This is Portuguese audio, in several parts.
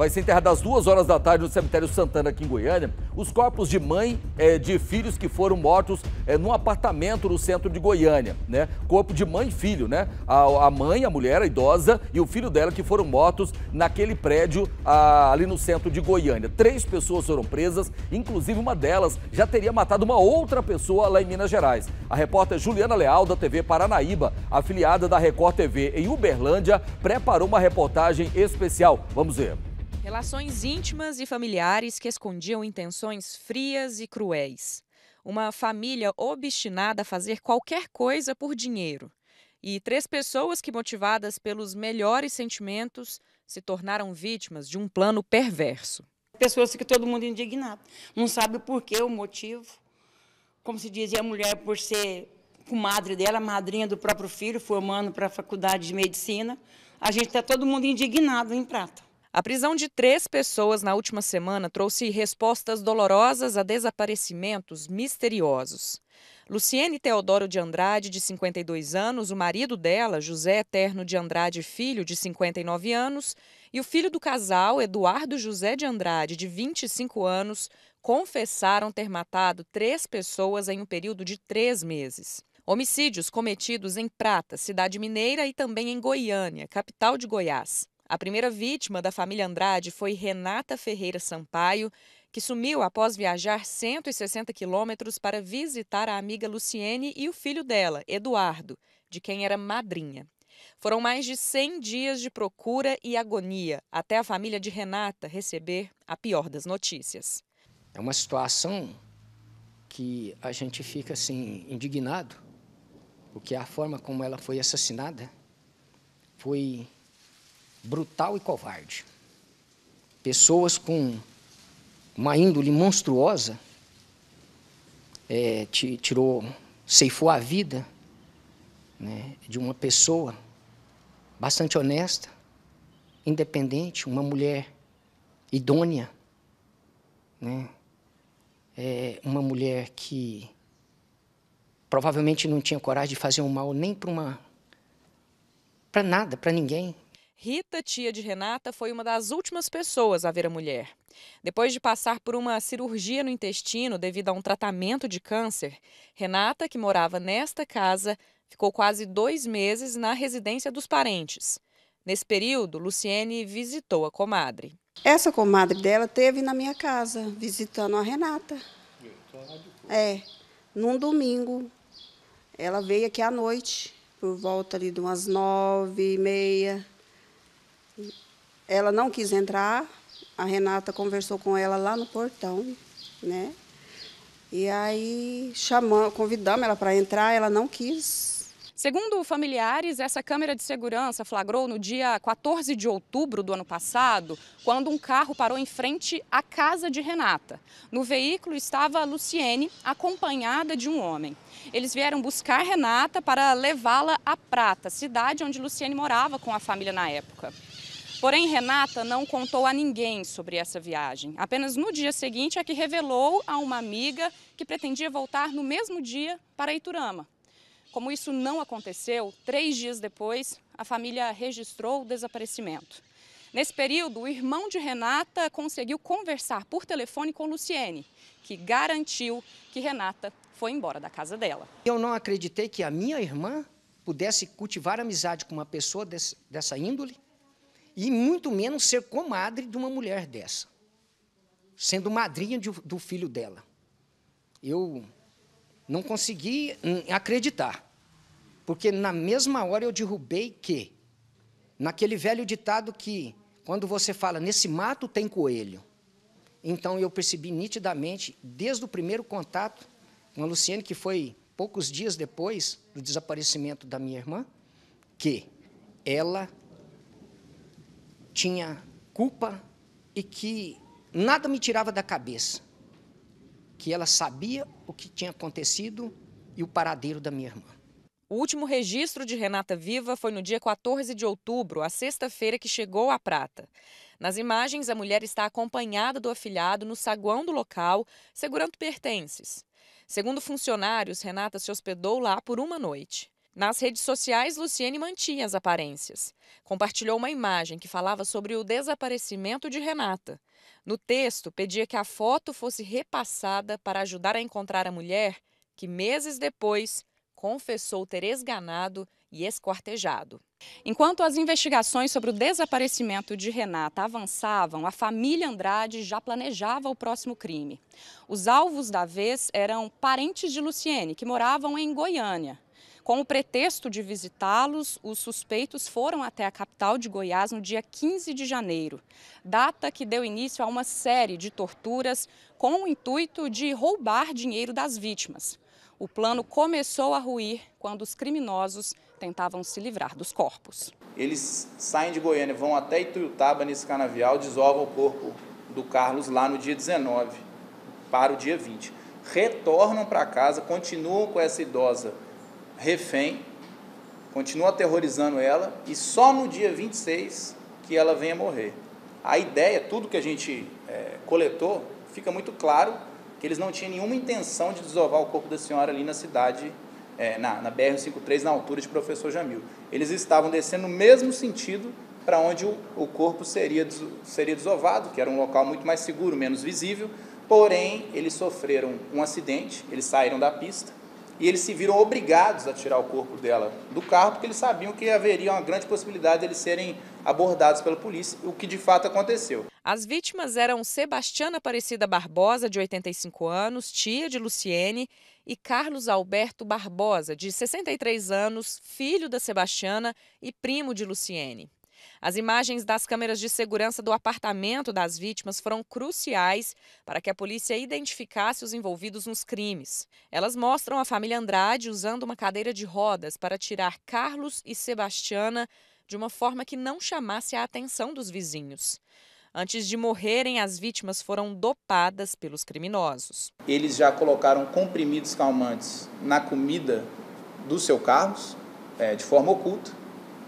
vai ser enterrado às duas horas da tarde no cemitério Santana, aqui em Goiânia, os corpos de mãe é, de filhos que foram mortos é, num apartamento no centro de Goiânia, né? Corpo de mãe e filho, né? A, a mãe, a mulher, a idosa e o filho dela que foram mortos naquele prédio a, ali no centro de Goiânia. Três pessoas foram presas, inclusive uma delas já teria matado uma outra pessoa lá em Minas Gerais. A repórter Juliana Leal, da TV Paranaíba, afiliada da Record TV em Uberlândia, preparou uma reportagem especial. Vamos ver. Relações íntimas e familiares que escondiam intenções frias e cruéis. Uma família obstinada a fazer qualquer coisa por dinheiro. E três pessoas que, motivadas pelos melhores sentimentos, se tornaram vítimas de um plano perverso. Pessoas que todo mundo indignado, não sabe o porquê, o motivo. Como se dizia, a mulher, por ser comadre dela, madrinha do próprio filho, formando para a faculdade de medicina, a gente está todo mundo indignado em prata. A prisão de três pessoas na última semana trouxe respostas dolorosas a desaparecimentos misteriosos. Luciene Teodoro de Andrade, de 52 anos, o marido dela, José Eterno de Andrade Filho, de 59 anos, e o filho do casal, Eduardo José de Andrade, de 25 anos, confessaram ter matado três pessoas em um período de três meses. Homicídios cometidos em Prata, cidade mineira, e também em Goiânia, capital de Goiás. A primeira vítima da família Andrade foi Renata Ferreira Sampaio, que sumiu após viajar 160 quilômetros para visitar a amiga Luciene e o filho dela, Eduardo, de quem era madrinha. Foram mais de 100 dias de procura e agonia até a família de Renata receber a pior das notícias. É uma situação que a gente fica assim indignado, porque a forma como ela foi assassinada foi brutal e covarde. Pessoas com uma índole monstruosa é, tirou, ceifou a vida né, de uma pessoa bastante honesta, independente, uma mulher idônea, né, é, uma mulher que provavelmente não tinha coragem de fazer um mal nem para uma para nada, para ninguém, Rita, tia de Renata, foi uma das últimas pessoas a ver a mulher. Depois de passar por uma cirurgia no intestino devido a um tratamento de câncer, Renata, que morava nesta casa, ficou quase dois meses na residência dos parentes. Nesse período, Luciene visitou a comadre. Essa comadre dela teve na minha casa, visitando a Renata. É, num domingo. Ela veio aqui à noite, por volta ali de umas nove e meia. Ela não quis entrar, a Renata conversou com ela lá no portão, né? E aí chamamos, convidamos ela para entrar, ela não quis Segundo familiares, essa câmera de segurança flagrou no dia 14 de outubro do ano passado, quando um carro parou em frente à casa de Renata. No veículo estava Luciene, acompanhada de um homem. Eles vieram buscar Renata para levá-la à Prata, cidade onde Luciene morava com a família na época. Porém, Renata não contou a ninguém sobre essa viagem. Apenas no dia seguinte é que revelou a uma amiga que pretendia voltar no mesmo dia para Iturama. Como isso não aconteceu, três dias depois, a família registrou o desaparecimento. Nesse período, o irmão de Renata conseguiu conversar por telefone com Luciene, que garantiu que Renata foi embora da casa dela. Eu não acreditei que a minha irmã pudesse cultivar amizade com uma pessoa desse, dessa índole e muito menos ser comadre de uma mulher dessa, sendo madrinha de, do filho dela. Eu não consegui hum, acreditar, porque na mesma hora eu derrubei que, naquele velho ditado que, quando você fala nesse mato tem coelho, então eu percebi nitidamente, desde o primeiro contato com a Luciene, que foi poucos dias depois do desaparecimento da minha irmã, que ela tinha culpa e que nada me tirava da cabeça que ela sabia o que tinha acontecido e o paradeiro da minha irmã. O último registro de Renata viva foi no dia 14 de outubro, a sexta-feira que chegou à Prata. Nas imagens, a mulher está acompanhada do afilhado no saguão do local, segurando pertences. Segundo funcionários, Renata se hospedou lá por uma noite. Nas redes sociais, Luciene mantinha as aparências. Compartilhou uma imagem que falava sobre o desaparecimento de Renata. No texto, pedia que a foto fosse repassada para ajudar a encontrar a mulher que, meses depois, confessou ter esganado e esquartejado. Enquanto as investigações sobre o desaparecimento de Renata avançavam, a família Andrade já planejava o próximo crime. Os alvos da vez eram parentes de Luciene, que moravam em Goiânia. Com o pretexto de visitá-los, os suspeitos foram até a capital de Goiás no dia 15 de janeiro, data que deu início a uma série de torturas com o intuito de roubar dinheiro das vítimas. O plano começou a ruir quando os criminosos tentavam se livrar dos corpos. Eles saem de Goiânia, vão até Ituiutaba, nesse canavial, desovam o corpo do Carlos lá no dia 19 para o dia 20. Retornam para casa, continuam com essa idosa refém, continua aterrorizando ela e só no dia 26 que ela venha morrer. A ideia, tudo que a gente é, coletou, fica muito claro que eles não tinham nenhuma intenção de desovar o corpo da senhora ali na cidade, é, na, na BR-53, na altura de Professor Jamil. Eles estavam descendo no mesmo sentido para onde o, o corpo seria, seria desovado, que era um local muito mais seguro, menos visível, porém eles sofreram um acidente, eles saíram da pista, e eles se viram obrigados a tirar o corpo dela do carro, porque eles sabiam que haveria uma grande possibilidade de eles serem abordados pela polícia, o que de fato aconteceu. As vítimas eram Sebastiana Aparecida Barbosa, de 85 anos, tia de Luciene, e Carlos Alberto Barbosa, de 63 anos, filho da Sebastiana e primo de Luciene. As imagens das câmeras de segurança do apartamento das vítimas foram cruciais para que a polícia identificasse os envolvidos nos crimes. Elas mostram a família Andrade usando uma cadeira de rodas para tirar Carlos e Sebastiana de uma forma que não chamasse a atenção dos vizinhos. Antes de morrerem, as vítimas foram dopadas pelos criminosos. Eles já colocaram comprimidos calmantes na comida do seu Carlos, é, de forma oculta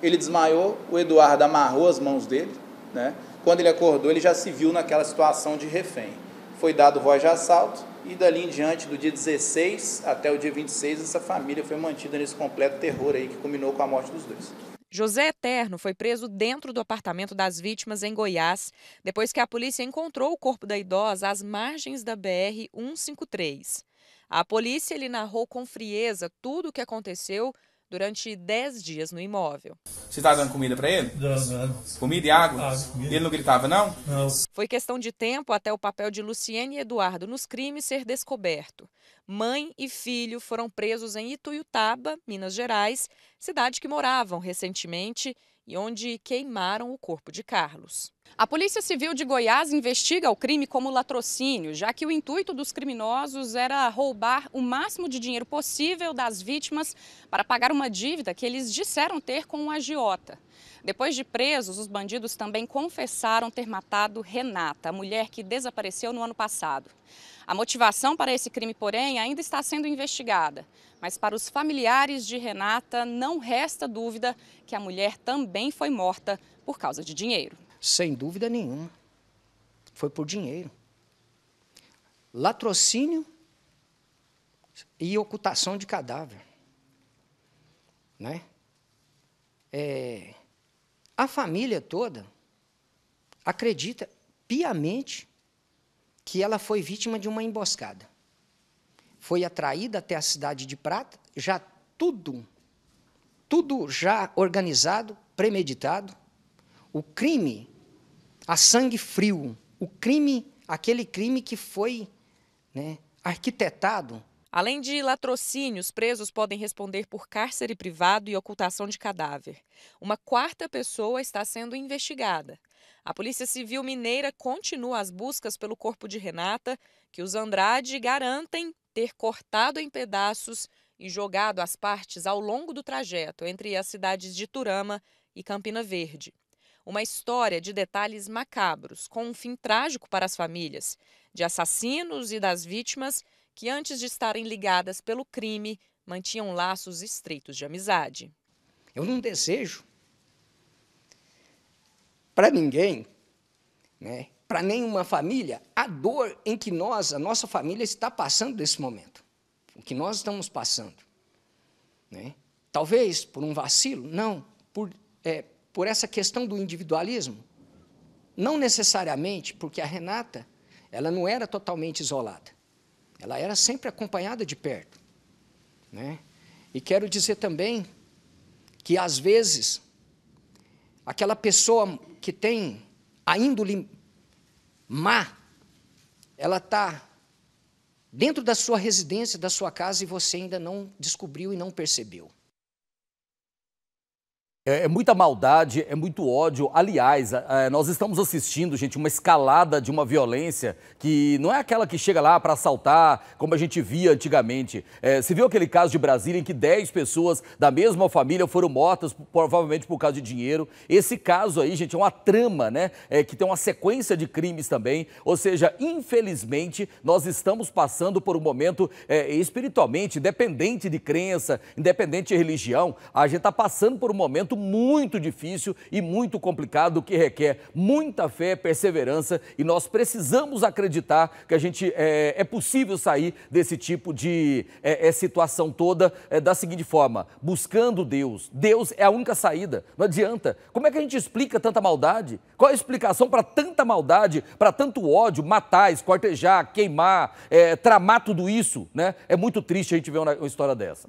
ele desmaiou, o Eduardo amarrou as mãos dele, né? Quando ele acordou, ele já se viu naquela situação de refém. Foi dado voz de assalto e dali em diante, do dia 16 até o dia 26, essa família foi mantida nesse completo terror aí que culminou com a morte dos dois. José Eterno foi preso dentro do apartamento das vítimas em Goiás, depois que a polícia encontrou o corpo da idosa às margens da BR 153. A polícia lhe narrou com frieza tudo o que aconteceu durante 10 dias no imóvel. Você está dando comida para ele? Dando. Comida e água? comida. Ele não gritava, não? Não. Foi questão de tempo até o papel de Luciene e Eduardo nos crimes ser descoberto. Mãe e filho foram presos em Ituiutaba, Minas Gerais, cidade que moravam recentemente e onde queimaram o corpo de Carlos. A Polícia Civil de Goiás investiga o crime como latrocínio, já que o intuito dos criminosos era roubar o máximo de dinheiro possível das vítimas para pagar uma dívida que eles disseram ter com um agiota. Depois de presos, os bandidos também confessaram ter matado Renata, a mulher que desapareceu no ano passado. A motivação para esse crime, porém, ainda está sendo investigada. Mas para os familiares de Renata, não resta dúvida que a mulher também foi morta por causa de dinheiro. Sem dúvida nenhuma. Foi por dinheiro. Latrocínio e ocultação de cadáver. Né? É, a família toda acredita piamente que ela foi vítima de uma emboscada. Foi atraída até a cidade de Prata, já tudo, tudo já organizado, premeditado. O crime a sangue frio, o crime, aquele crime que foi né, arquitetado. Além de latrocínio, os presos podem responder por cárcere privado e ocultação de cadáver. Uma quarta pessoa está sendo investigada. A Polícia Civil Mineira continua as buscas pelo corpo de Renata, que os Andrade garantem ter cortado em pedaços e jogado as partes ao longo do trajeto entre as cidades de Turama e Campina Verde. Uma história de detalhes macabros, com um fim trágico para as famílias, de assassinos e das vítimas que, antes de estarem ligadas pelo crime, mantinham laços estreitos de amizade. Eu não desejo para ninguém, né, para nenhuma família, a dor em que nós, a nossa família, está passando nesse momento. O que nós estamos passando. Né? Talvez por um vacilo? Não. Por, é, por essa questão do individualismo? Não necessariamente, porque a Renata, ela não era totalmente isolada. Ela era sempre acompanhada de perto. Né? E quero dizer também que, às vezes, aquela pessoa que tem a índole má, ela está dentro da sua residência, da sua casa, e você ainda não descobriu e não percebeu. É, é, muita maldade, é muito ódio. Aliás, é, nós estamos assistindo, gente, uma escalada de uma violência que não é aquela que chega lá para assaltar, como a gente via antigamente. É, você viu aquele caso de Brasília em que 10 pessoas da mesma família foram mortas, provavelmente por causa de dinheiro. Esse caso aí, gente, é uma trama, né? É, que tem uma sequência de crimes também. Ou seja, infelizmente, nós estamos passando por um momento é, espiritualmente, independente de crença, independente de religião, a gente está passando por um momento momento muito difícil e muito complicado que requer muita fé, perseverança e nós precisamos acreditar que a gente é, é possível sair desse tipo de é, é, situação toda é, da seguinte forma: buscando Deus. Deus é a única saída. Não adianta. Como é que a gente explica tanta maldade? Qual a explicação para tanta maldade, para tanto ódio, matar, escortejar, queimar, é, tramar tudo isso? Né? É muito triste a gente ver uma, uma história dessa.